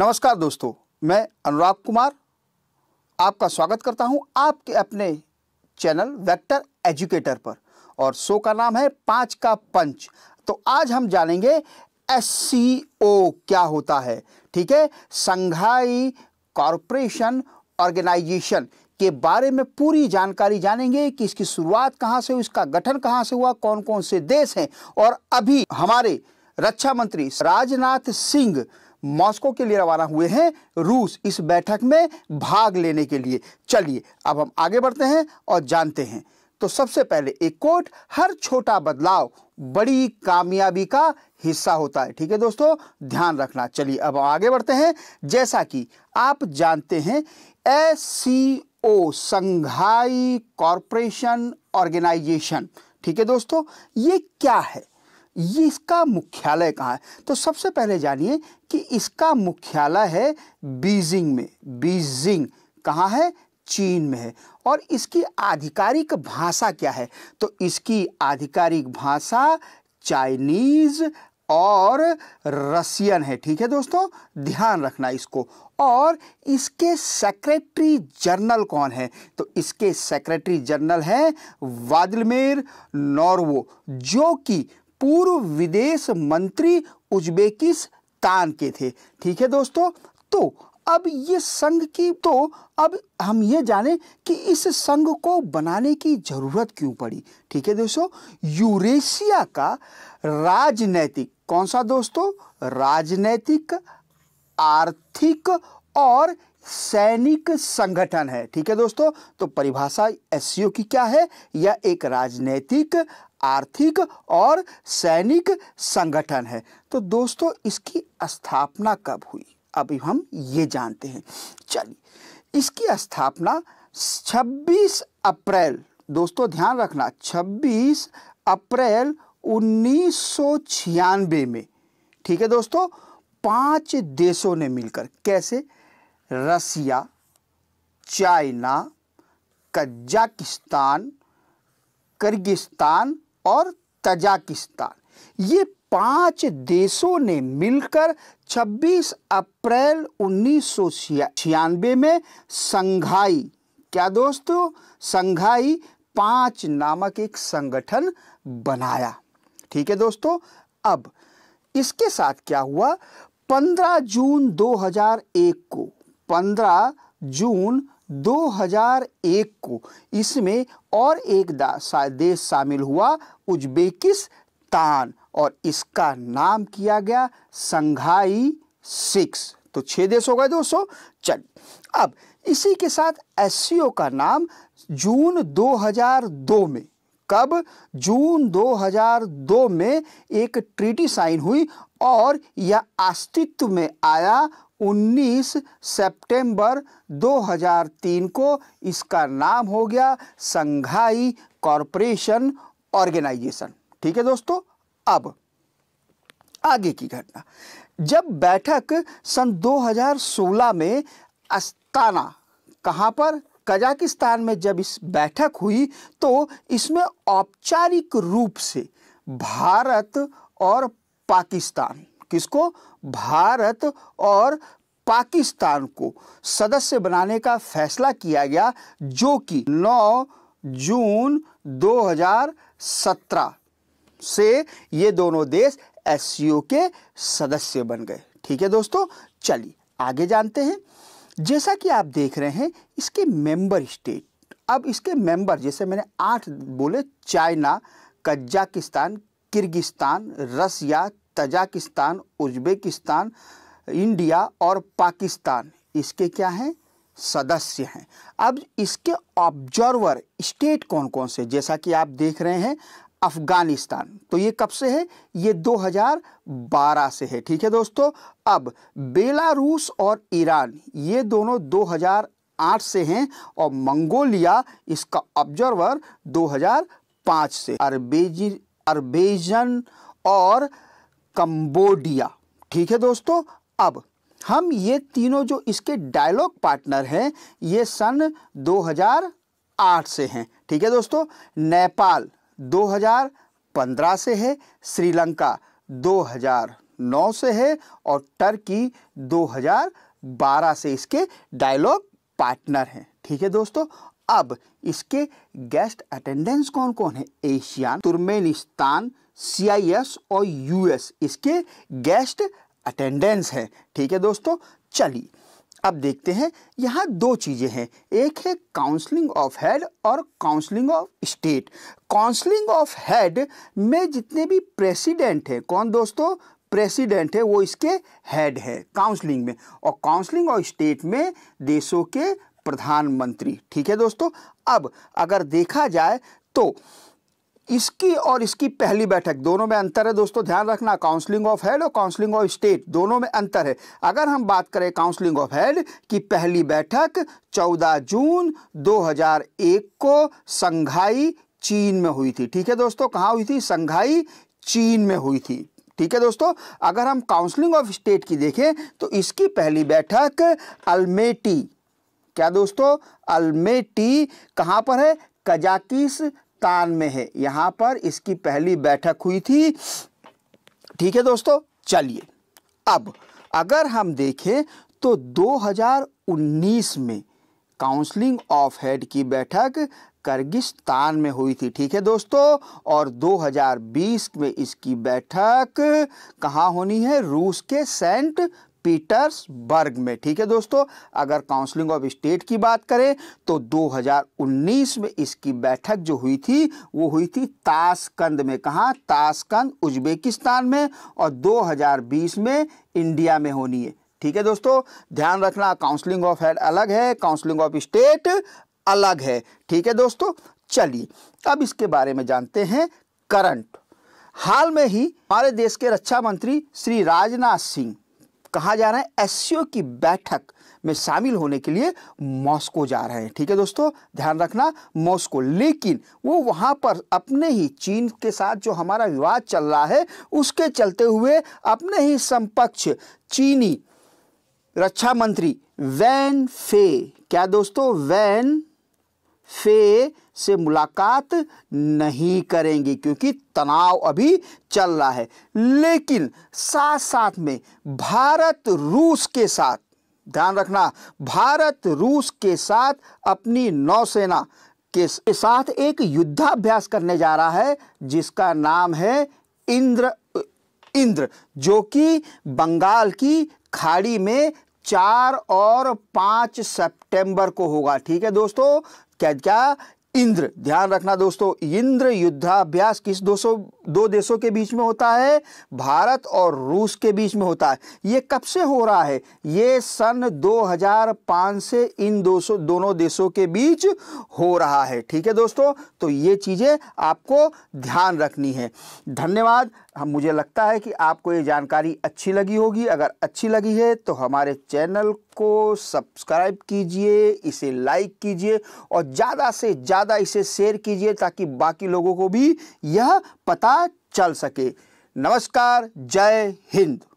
नमस्कार दोस्तों मैं अनुराग कुमार आपका स्वागत करता हूं आपके अपने चैनल वेक्टर एजुकेटर पर और शो का नाम है पांच का पंच तो आज हम जानेंगे एस क्या होता है ठीक है संघाई कॉरपोरेशन ऑर्गेनाइजेशन के बारे में पूरी जानकारी जानेंगे कि इसकी शुरुआत कहाँ से हुई इसका गठन कहाँ से हुआ कौन कौन से देश हैं और अभी हमारे रक्षा मंत्री राजनाथ सिंह मॉस्को के लिए रवाना हुए हैं रूस इस बैठक में भाग लेने के लिए चलिए अब हम आगे बढ़ते हैं और जानते हैं तो सबसे पहले एक कोट हर छोटा बदलाव बड़ी कामयाबी का हिस्सा होता है ठीक है दोस्तों ध्यान रखना चलिए अब आगे बढ़ते हैं जैसा कि आप जानते हैं S C O Shanghai corporation organisation ठीक है दोस्तों ये क्या है ये इसका मुख्यालय कहाँ है तो सबसे पहले जानिए कि इसका मुख्यालय है बीजिंग में बीजिंग कहाँ है चीन में है और इसकी आधिकारिक भाषा क्या है तो इसकी आधिकारिक भाषा चाइनीज़ और रसियन है ठीक है दोस्तों ध्यान रखना इसको और इसके सेक्रेटरी जनरल कौन है तो इसके सेक्रेटरी जनरल है वादलमेर नॉर्वो जो कि पूर्व विदेश मंत्री उज्बेकिस्तान के थे ठीक है दोस्तों तो अब ये संघ की तो अब हम ये जाने कि इस संघ को बनाने की जरूरत क्यों पड़ी ठीक है दोस्तों यूरेशिया का राजनैतिक कौन सा दोस्तों राजनैतिक आर्थिक और सैनिक संगठन है ठीक है दोस्तों तो परिभाषा एस की क्या है यह एक राजनैतिक आर्थिक और सैनिक संगठन है तो दोस्तों इसकी स्थापना कब हुई अभी हम ये जानते हैं चलिए इसकी स्थापना 26 अप्रैल दोस्तों ध्यान रखना 26 अप्रैल उन्नीस में ठीक है दोस्तों पांच देशों ने मिलकर कैसे रसिया चाइना कजाकिस्तान किर्गिस्तान और तजाकिस्तान ये पांच देशों ने मिलकर 26 अप्रैल उन्नीस में संघाई क्या दोस्तों संघाई पांच नामक एक संगठन बनाया ठीक है दोस्तों अब इसके साथ क्या हुआ 15 जून 2001 को 15 जून 2001 को इसमें और एक देश शामिल हुआ उज्बेकिस्तान और इसका नाम किया गया संघाई सिक्स तो छः देश हो गए दोस्तों चल अब इसी के साथ एस का नाम जून 2002 में कब जून 2002 में एक ट्रीटी साइन हुई और यह अस्तित्व में आया 19 सितंबर 2003 को इसका नाम हो गया संघाई कॉरपोरेशन ऑर्गेनाइजेशन ठीक है दोस्तों अब आगे की घटना जब बैठक सन 2016 में अस्ताना कहां पर कजाकिस्तान में जब इस बैठक हुई तो इसमें औपचारिक रूप से भारत और पाकिस्तान किसको भारत और पाकिस्तान को सदस्य बनाने का फैसला किया गया जो कि 9 जून 2017 से ये दोनों देश एस के सदस्य बन गए ठीक है दोस्तों चलिए आगे जानते हैं जैसा कि आप देख रहे हैं इसके मेंबर स्टेट अब इसके मेंबर जैसे मैंने आठ बोले China Kazakhstan Kyrgyzstan Russia Tajikistan Uzbekistan India और पाकिस्तान इसके क्या हैं सदस्य हैं अब इसके ऑब्जर्वर स्टेट कौन कौन से जैसा कि आप देख रहे हैं अफ़गानिस्तान तो ये कब से है ये 2012 से है ठीक है दोस्तों अब बेलारूस और ईरान ये दोनों 2008 से हैं और मंगोलिया इसका ऑब्जर्वर 2005 से अरबेजी अरबेजन और कंबोडिया ठीक है दोस्तों अब हम ये तीनों जो इसके डायलॉग पार्टनर हैं ये सन 2008 से हैं ठीक है दोस्तों नेपाल 2015 से है श्रीलंका 2009 से है और टर्की 2012 से इसके डायलॉग पार्टनर हैं ठीक है दोस्तों अब इसके गेस्ट अटेंडेंस कौन कौन है एशिया तुर्मेनिस्तान सीआईएस और यूएस इसके गेस्ट अटेंडेंस है ठीक है दोस्तों चलिए अब देखते हैं यहाँ दो चीज़ें हैं एक है काउंसलिंग ऑफ हेड और counselling of state counselling of head में जितने भी प्रेसिडेंट हैं कौन दोस्तों प्रेसिडेंट है वो इसके हेड है काउंसलिंग में और काउंसलिंग ऑफ स्टेट में देशों के प्रधानमंत्री ठीक है दोस्तों अब अगर देखा जाए तो इसकी और इसकी पहली बैठक दोनों में अंतर है दोस्तों ध्यान रखना काउंसलिंग ऑफ हेड और काउंसलिंग ऑफ स्टेट दोनों में अंतर है अगर हम बात करें काउंसलिंग ऑफ हेड की पहली बैठक 14 जून 2001 को संघाई चीन में हुई थी ठीक है दोस्तों कहाँ हुई थी संघाई चीन में हुई थी ठीक है दोस्तों अगर हम काउंसलिंग ऑफ स्टेट की देखें तो इसकी पहली बैठक अल्मेटी क्या दोस्तों अल्मेटी कहाँ पर है कजाकिस तान में है यहां पर इसकी पहली बैठक हुई थी ठीक है दोस्तों चलिए अब अगर हम देखें तो 2019 में काउंसलिंग ऑफ हेड की बैठक करगिस्तान में हुई थी ठीक है दोस्तों और 2020 में इसकी बैठक कहाँ होनी है रूस के सेंट पीटर्सबर्ग में ठीक है दोस्तों अगर काउंसलिंग ऑफ स्टेट की बात करें तो 2019 में इसकी बैठक जो हुई थी वो हुई थी ताशकंद में कहा ताशकंद उज्बेकिस्तान में और 2020 में इंडिया में होनी है ठीक है दोस्तों ध्यान रखना काउंसलिंग ऑफ हेड अलग है काउंसलिंग ऑफ स्टेट अलग है ठीक है दोस्तों चलिए अब इसके बारे में जानते हैं करंट हाल में ही हमारे देश के रक्षा मंत्री श्री राजनाथ सिंह कहाँ जा रहे हैं एस की बैठक में शामिल होने के लिए मॉस्को जा रहे हैं ठीक है दोस्तों ध्यान रखना मॉस्को लेकिन वो वहाँ पर अपने ही चीन के साथ जो हमारा विवाद चल रहा है उसके चलते हुए अपने ही समपक्ष चीनी रक्षा मंत्री वैन फे क्या दोस्तों वैन फे से मुलाकात नहीं करेंगे क्योंकि तनाव अभी चल रहा है लेकिन साथ साथ में भारत रूस के साथ ध्यान रखना भारत रूस के साथ अपनी नौसेना के साथ एक युद्धाभ्यास करने जा रहा है जिसका नाम है इंद्र इंद्र जो कि बंगाल की खाड़ी में चार और पांच सितंबर को होगा ठीक है दोस्तों क्या क्या इंद्र ध्यान रखना दोस्तों इंद्र युद्धाभ्यास किस दोस्तों दो देशों के बीच में होता है भारत और रूस के बीच में होता है ये कब से हो रहा है ये सन 2005 से इन दोस्तों दोनों देशों के बीच हो रहा है ठीक है दोस्तों तो ये चीज़ें आपको ध्यान रखनी है धन्यवाद हम हाँ, मुझे लगता है कि आपको ये जानकारी अच्छी लगी होगी अगर अच्छी लगी है तो हमारे चैनल को सब्सक्राइब कीजिए इसे लाइक कीजिए और ज़्यादा से ज़्यादा इसे शेयर कीजिए ताकि बाकी लोगों को भी यह पता चल सके नमस्कार जय हिंद